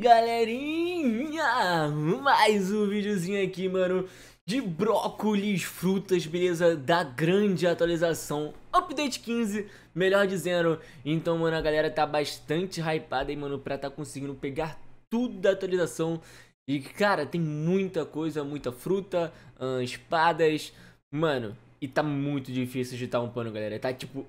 galerinha! Mais um videozinho aqui, mano, de brócolis, frutas, beleza? Da grande atualização, update 15, melhor dizendo. Então, mano, a galera tá bastante hypada aí, mano, pra tá conseguindo pegar tudo da atualização. E, cara, tem muita coisa, muita fruta, hum, espadas, mano... E tá muito difícil de estar um pano, galera. Tá, tipo,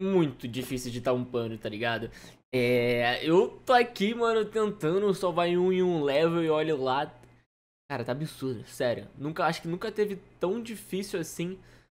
muito difícil de estar um pano, tá ligado? É, eu tô aqui, mano, tentando só vai um em um level e olho lá. Cara, tá absurdo, sério. Nunca, acho que nunca teve tão difícil assim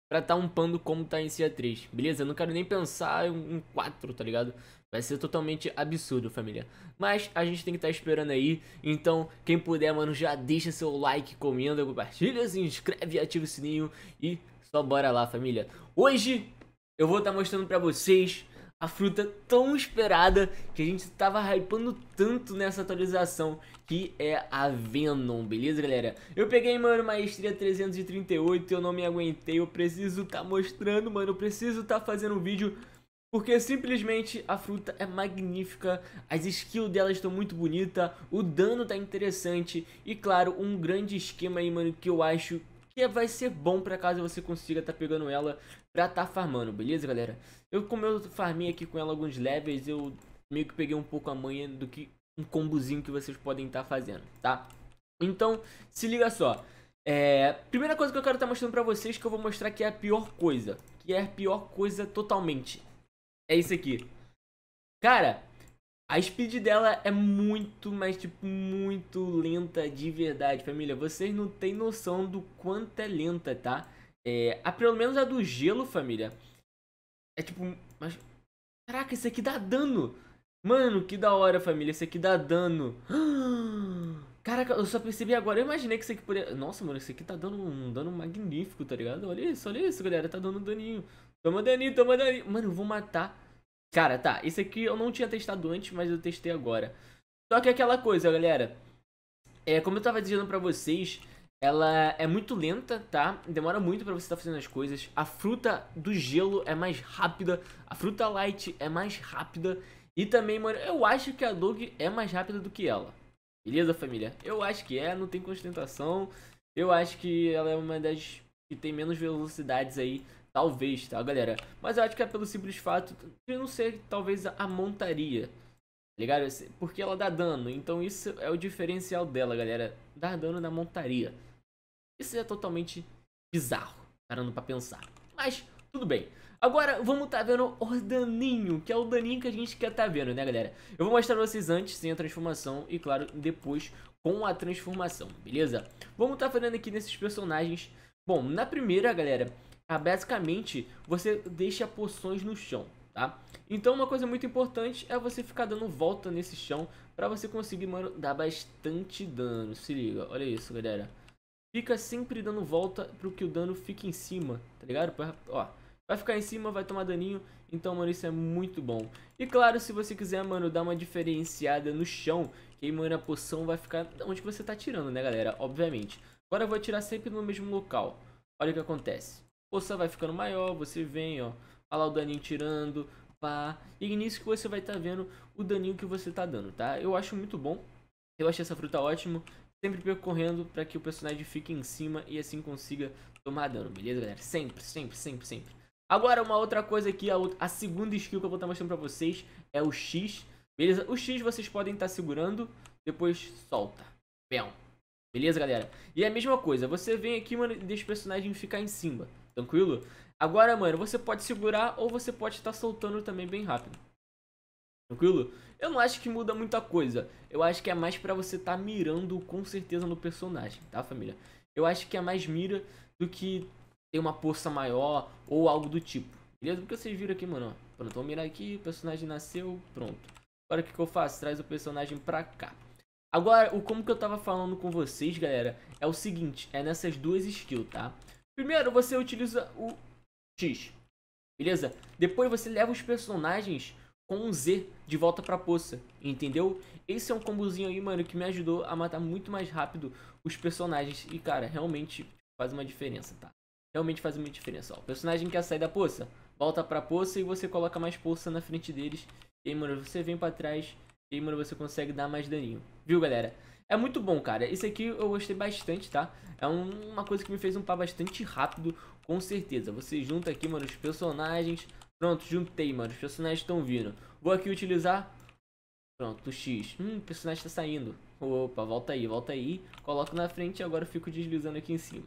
pra tá umpando como tá em Ciatriz. Beleza, eu não quero nem pensar em um 4, tá ligado? Vai ser totalmente absurdo, família. Mas a gente tem que estar tá esperando aí. Então, quem puder, mano, já deixa seu like, comenta, compartilha, se inscreve, ativa o sininho e só bora lá, família. Hoje eu vou estar tá mostrando pra vocês a fruta tão esperada que a gente tava hypando tanto nessa atualização, que é a Venom, beleza, galera? Eu peguei, mano, Maestria 338, eu não me aguentei, eu preciso tá mostrando, mano, eu preciso tá fazendo um vídeo... Porque simplesmente a fruta é magnífica, as skills dela estão muito bonita, o dano tá interessante e claro, um grande esquema aí, mano, que eu acho que vai ser bom para caso você consiga tá pegando ela pra tá farmando, beleza, galera? Eu, como eu farmei aqui com ela alguns levels, eu meio que peguei um pouco a manha do que um combozinho que vocês podem estar tá fazendo, tá? Então, se liga só. É, primeira coisa que eu quero estar tá mostrando pra vocês, é que eu vou mostrar que é a pior coisa. Que é a pior coisa totalmente. É isso aqui. Cara, a speed dela é muito, mas tipo, muito lenta de verdade, família. Vocês não tem noção do quanto é lenta, tá? É, a, pelo menos a do gelo, família. É tipo. Mas. Caraca, esse aqui dá dano. Mano, que da hora, família. Esse aqui dá dano. Caraca, eu só percebi agora. Eu imaginei que isso aqui poderia. Nossa, mano, isso aqui tá dando um dano magnífico, tá ligado? Olha isso, olha isso, galera. Tá dando um daninho. Toma daninho, toma daninho. Mano, eu vou matar. Cara, tá. Esse aqui eu não tinha testado antes, mas eu testei agora. Só que é aquela coisa, galera. É, como eu tava dizendo pra vocês, ela é muito lenta, tá? Demora muito para você estar tá fazendo as coisas. A fruta do gelo é mais rápida. A fruta light é mais rápida. E também, mano, eu acho que a Dog é mais rápida do que ela. Beleza, família? Eu acho que é, não tem constentação. Eu acho que ela é uma das que tem menos velocidades aí, talvez, tá, galera? Mas eu acho que é pelo simples fato de não ser, talvez, a montaria, tá ligado? Porque ela dá dano, então isso é o diferencial dela, galera. Dar dano na montaria. Isso é totalmente bizarro, parando pra pensar. Mas, tudo bem. Agora, vamos tá vendo o daninho, que é o daninho que a gente quer tá vendo, né, galera? Eu vou mostrar pra vocês antes, sem a transformação, e claro, depois com a transformação, beleza? Vamos tá fazendo aqui nesses personagens. Bom, na primeira, galera, ah, basicamente, você deixa poções no chão, tá? Então uma coisa muito importante é você ficar dando volta nesse chão para você conseguir, mano, dar bastante dano. Se liga, olha isso, galera fica sempre dando volta pro que o dano fique em cima, tá ligado? ó, vai ficar em cima, vai tomar daninho, então, mano, isso é muito bom. E claro, se você quiser, mano, dar uma diferenciada no chão, que aí, mano, a poção vai ficar onde você tá tirando, né, galera? Obviamente. Agora eu vou atirar sempre no mesmo local. Olha o que acontece. A poção vai ficando maior, você vem, ó, olha tá lá o daninho tirando, pá. E nisso que você vai estar tá vendo o daninho que você tá dando, tá? Eu acho muito bom. Eu achei essa fruta ótimo sempre percorrendo para que o personagem fique em cima e assim consiga tomar dano, beleza, galera? Sempre, sempre, sempre, sempre. Agora, uma outra coisa aqui, a, outra, a segunda skill que eu vou estar tá mostrando para vocês é o X, beleza? O X vocês podem estar tá segurando, depois solta. Bem, beleza, galera? E é a mesma coisa, você vem aqui, mano, e deixa o personagem ficar em cima, tranquilo? Agora, mano, você pode segurar ou você pode estar tá soltando também bem rápido. Tranquilo? Eu não acho que muda muita coisa. Eu acho que é mais para você tá mirando com certeza no personagem, tá, família? Eu acho que é mais mira do que ter uma força maior ou algo do tipo. Beleza? Porque vocês viram aqui, mano. Ó. Pronto, vou mirar aqui, o personagem nasceu, pronto. Agora o que, que eu faço? Traz o personagem pra cá. Agora, o como que eu tava falando com vocês, galera, é o seguinte, é nessas duas skills, tá? Primeiro, você utiliza o X, beleza? Depois você leva os personagens com um Z de volta pra poça, entendeu? Esse é um combozinho aí, mano, que me ajudou a matar muito mais rápido os personagens. E, cara, realmente faz uma diferença, tá? Realmente faz uma diferença, ó. O personagem quer sair da poça, volta pra poça e você coloca mais poça na frente deles. E aí, mano, você vem pra trás e aí, mano, você consegue dar mais daninho. Viu, galera? É muito bom, cara. Esse aqui eu gostei bastante, tá? É um, uma coisa que me fez um par bastante rápido, com certeza. Você junta aqui, mano, os personagens, Pronto, juntei, mano. Os personagens estão vindo. Vou aqui utilizar... Pronto, X. Hum, o personagem está saindo. Opa, volta aí, volta aí. Coloco na frente e agora eu fico deslizando aqui em cima.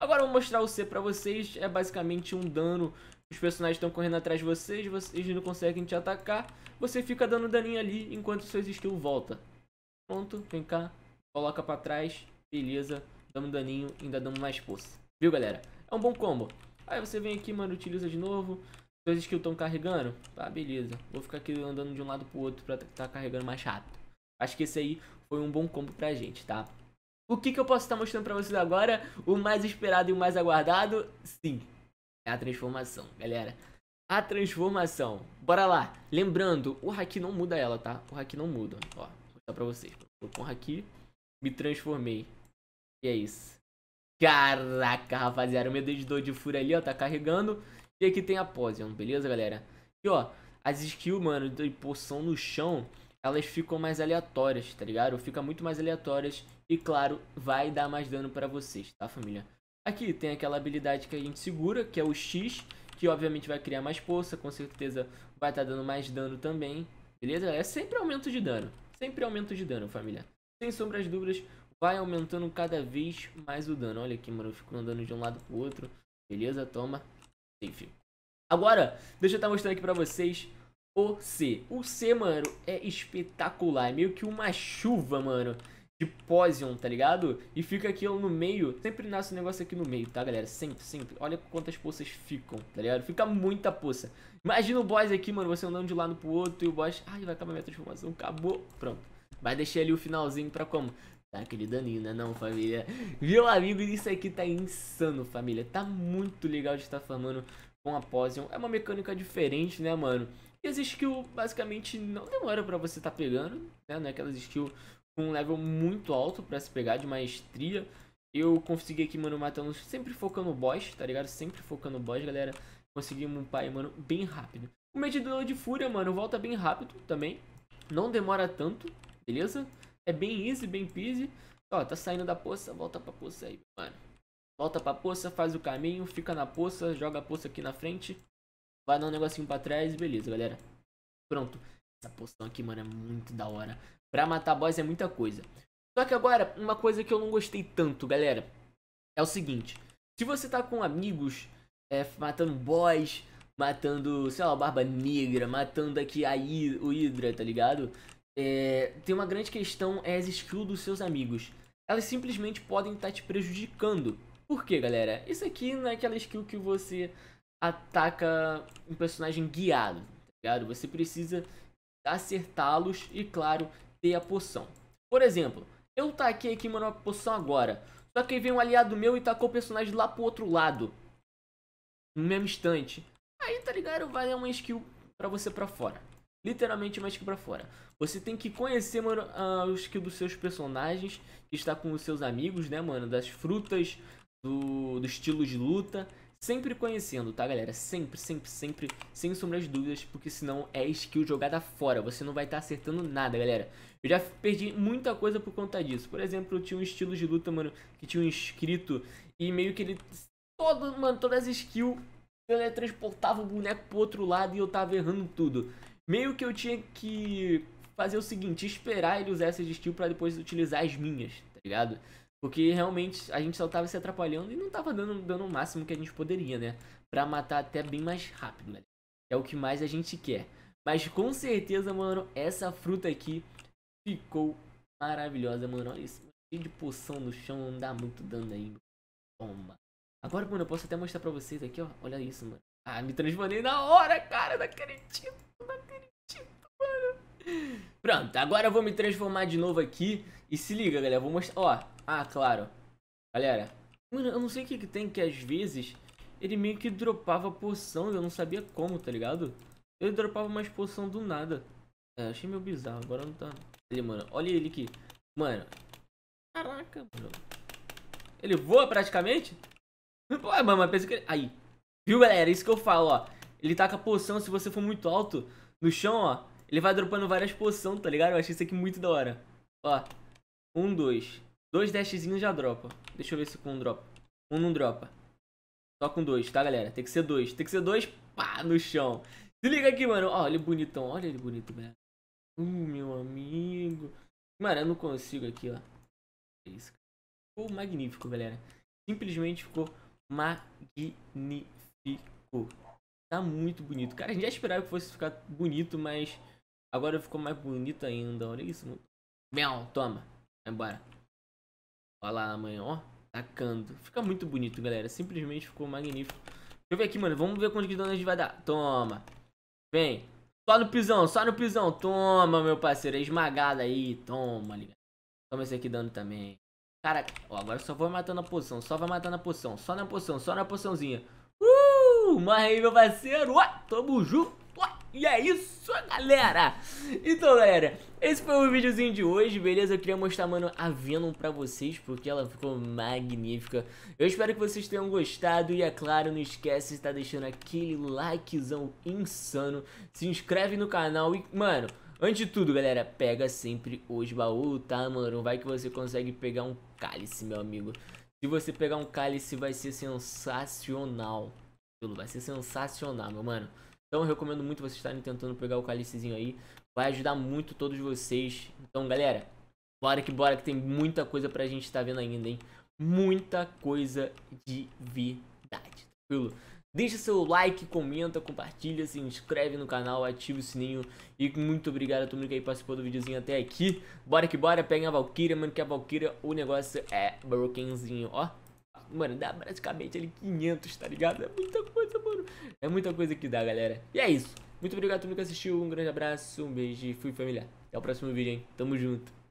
Agora eu vou mostrar o C pra vocês. É basicamente um dano. Os personagens estão correndo atrás de vocês, vocês não conseguem te atacar. Você fica dando daninho ali enquanto seus skill volta. Pronto, vem cá. Coloca pra trás. Beleza. Damos daninho, ainda damos mais força. Viu, galera? É um bom combo. Aí você vem aqui, mano, utiliza de novo coisas que eu tô carregando? Tá, beleza. Vou ficar aqui andando de um lado pro outro pra tá carregando mais rápido. Acho que esse aí foi um bom combo pra gente, tá? O que, que eu posso estar mostrando pra vocês agora? O mais esperado e o mais aguardado? Sim, é a transformação, galera. A transformação. Bora lá. Lembrando, o haki não muda ela, tá? O haki não muda. Ó, vou mostrar pra vocês. Com o haki, me transformei. E é isso. Caraca, rapaziada. O meu de fura ali, ó, tá carregando. E aqui tem a Posion, beleza, galera? E, ó, as skills, mano, de poção no chão, elas ficam mais aleatórias, tá ligado? Fica muito mais aleatórias e, claro, vai dar mais dano pra vocês, tá, família? Aqui tem aquela habilidade que a gente segura, que é o X, que obviamente vai criar mais força, com certeza vai estar tá dando mais dano também, beleza? É sempre aumento de dano, sempre aumento de dano, família. Sem sombras dúvidas, vai aumentando cada vez mais o dano. Olha aqui, mano, eu fico andando de um lado pro outro, beleza? Toma, enfim. Agora, deixa eu estar tá mostrando aqui pra vocês o C. O C, mano, é espetacular. É meio que uma chuva, mano, de Poison, tá ligado? E fica aqui no meio. Sempre nasce um negócio aqui no meio, tá, galera? Sempre, sempre. Olha quantas poças ficam, tá ligado? Fica muita poça. Imagina o boss aqui, mano, você andando de um lado pro outro e o boss... Ai, vai acabar minha transformação. Acabou. Pronto. Vai deixar ali o finalzinho pra como? Aquele tá, daninho, né não, família? Viu, amigo? Isso aqui tá insano, família. Tá muito legal de estar farmando com a Poison. É uma mecânica diferente, né, mano? E as skills, basicamente, não demora pra você tá pegando, né? Não é aquelas skills com um level muito alto pra se pegar, de maestria. Eu consegui aqui, mano, matando, sempre focando o boss, tá ligado? Sempre focando o boss, galera. Conseguimos um pai, mano, bem rápido. O medidor de fúria, mano, volta bem rápido também. Não demora tanto, beleza? Beleza? É bem easy, bem peasy. Ó, tá saindo da poça, volta pra poça aí, mano. Volta pra poça, faz o caminho, fica na poça, joga a poça aqui na frente. Vai dar um negocinho pra trás, beleza, galera. Pronto. Essa poção aqui, mano, é muito da hora. Pra matar boss é muita coisa. Só que agora, uma coisa que eu não gostei tanto, galera. É o seguinte. Se você tá com amigos, é, matando boss, matando, sei lá, Barba Negra, matando aqui a o Hydra, tá ligado? é, tem uma grande questão é as skills dos seus amigos. Elas simplesmente podem estar tá te prejudicando. Por quê, galera? Isso aqui não é aquela skill que você ataca um personagem guiado, tá ligado? Você precisa acertá-los e, claro, ter a poção. Por exemplo, eu taquei aqui, uma a poção agora. Só que aí veio um aliado meu e tacou o personagem lá pro outro lado. No mesmo instante. Aí, tá ligado? Vai é uma skill pra você pra fora literalmente mais que pra fora. Você tem que conhecer, mano, a skin dos seus personagens, que está com os seus amigos, né, mano? Das frutas, do, do estilo de luta. Sempre conhecendo, tá, galera? Sempre, sempre, sempre, sem sombra de dúvidas, porque senão é skill jogada fora. Você não vai estar tá acertando nada, galera. Eu já perdi muita coisa por conta disso. Por exemplo, eu tinha um estilo de luta, mano, que tinha um inscrito e meio que ele... Todo, mano, todas as skills transportava o boneco pro outro lado e eu tava errando tudo. Meio que eu tinha que fazer o seguinte, esperar ele usar essas skill para depois utilizar as minhas, tá ligado? Porque realmente a gente só tava se atrapalhando e não tava dando, dando o máximo que a gente poderia, né? Pra matar até bem mais rápido, né? É o que mais a gente quer. Mas com certeza, mano, essa fruta aqui ficou maravilhosa, mano. Olha isso, cheio de poção no chão, não dá muito dano aí. Toma. Agora, mano, eu posso até mostrar pra vocês aqui, ó. Olha isso, mano. Ah, me transformei na hora, cara, não acredito. Pronto, agora eu vou me transformar de novo aqui. E se liga, galera, vou mostrar... Ó, ah, claro. Galera, eu não sei o que, que tem que às vezes ele meio que dropava poção eu não sabia como, tá ligado? Ele dropava mais poção do nada. É, achei meio bizarro, agora não tá... Ele, mano, olha ele aqui. Mano. Caraca, mano. Ele voa praticamente? Pô, mas pensa que ele... Aí. Viu, galera? É isso que eu falo, ó. Ele taca tá poção se você for muito alto no chão, ó. Ele vai dropando várias poções, tá ligado? Eu achei isso aqui muito da hora. Ó, um, dois. Dois dashzinhos já dropa. Deixa eu ver se com um dropa. Um não dropa. Só com dois, tá, galera? Tem que ser dois. Tem que ser dois, pá, no chão. Se liga aqui, mano. Ó, ele bonitão. Olha ele bonito, velho. Uh, meu amigo. Mano, eu não consigo aqui, ó. É isso. Ficou magnífico, galera. Simplesmente ficou magnífico. Tá muito bonito. Cara, a gente já esperava que fosse ficar bonito, mas Agora ficou mais bonito ainda, olha isso. Meu, Mel, toma. Vai embora. Olha lá amanhã, ó. Tacando. Fica muito bonito, galera. Simplesmente ficou magnífico. Deixa eu ver aqui, mano. Vamos ver quanto de dano a gente vai dar. Toma. Vem. Só no pisão, só no pisão. Toma, meu parceiro. É esmagada aí. Toma, ligado. Toma esse aqui dano também. Cara, ó, agora só vou matando a poção. Só vai matando a poção. Só na poção, só na poçãozinha. Uh! Morre aí, meu parceiro. Ué, tamo junto. E é isso, galera! Então, galera, esse foi o videozinho de hoje, beleza? Eu queria mostrar, mano, a Venom pra vocês, porque ela ficou magnífica. Eu espero que vocês tenham gostado e, é claro, não esquece de estar deixando aquele likezão insano. Se inscreve no canal e, mano... Antes de tudo, galera, pega sempre os baús, tá, mano? Vai que você consegue pegar um cálice, meu amigo. Se você pegar um cálice, vai ser sensacional. Vai ser sensacional, meu mano. Então eu recomendo muito vocês estarem tentando pegar o cálicezinho aí. Vai ajudar muito todos vocês. Então, galera, bora que bora que tem muita coisa pra gente estar tá vendo ainda, hein? Muita coisa de verdade. Tranquilo? Deixa seu like, comenta, compartilha, se inscreve no canal, ativa o sininho. E muito obrigado a todo mundo que aí participou do videozinho até aqui. Bora que bora, peguem a Valkyria, mano, que a Valkyria, o negócio é brokenzinho, ó. Mano, dá praticamente ali 500, tá ligado? É muita coisa, é muita coisa que dá, galera. E é isso. Muito obrigado a todo mundo que assistiu. Um grande abraço, um beijo e fui, família. Até o próximo vídeo, hein? Tamo junto.